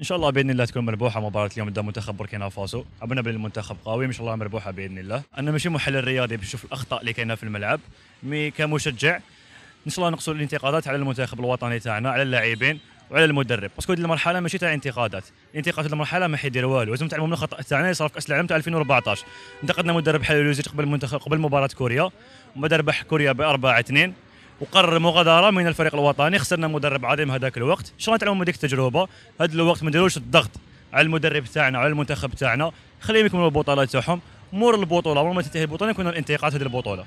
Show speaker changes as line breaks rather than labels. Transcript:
ان شاء الله باذن الله تكون مربوحه مباراه اليوم قدام منتخب بوركينا فاسو عبنا بالمنتخب قوي ان شاء الله مربوحه باذن الله انا ماشي محلل رياضي بشوف الاخطاء اللي كاينه في الملعب مي كمشجع ان شاء الله نقصوا الانتقادات على المنتخب الوطني تاعنا على اللاعبين وعلى المدرب باسكو هذه المرحله ماشي تاع انتقادات انتقادات هذه المرحله ما حيدير والو لازم تعلموا من الخطا تاعنا صار في كاس العالم تاع 2014 انتقدنا مدرب حلولوزيت قبل المنتخب قبل مباراه كوريا ومدرب ربح كوريا باربعه 2 وقرر مغادره من الفريق الوطني خسرنا مدرب عظيم هذاك الوقت شنو نتعلموا من ديك التجربه هذا الوقت ما نديروش الضغط على المدرب تاعنا على المنتخب تاعنا خليهم يكملوا البطوله تاعهم مور البطوله مور ما تنتهي البطوله يكون الانتقاد هذه البطوله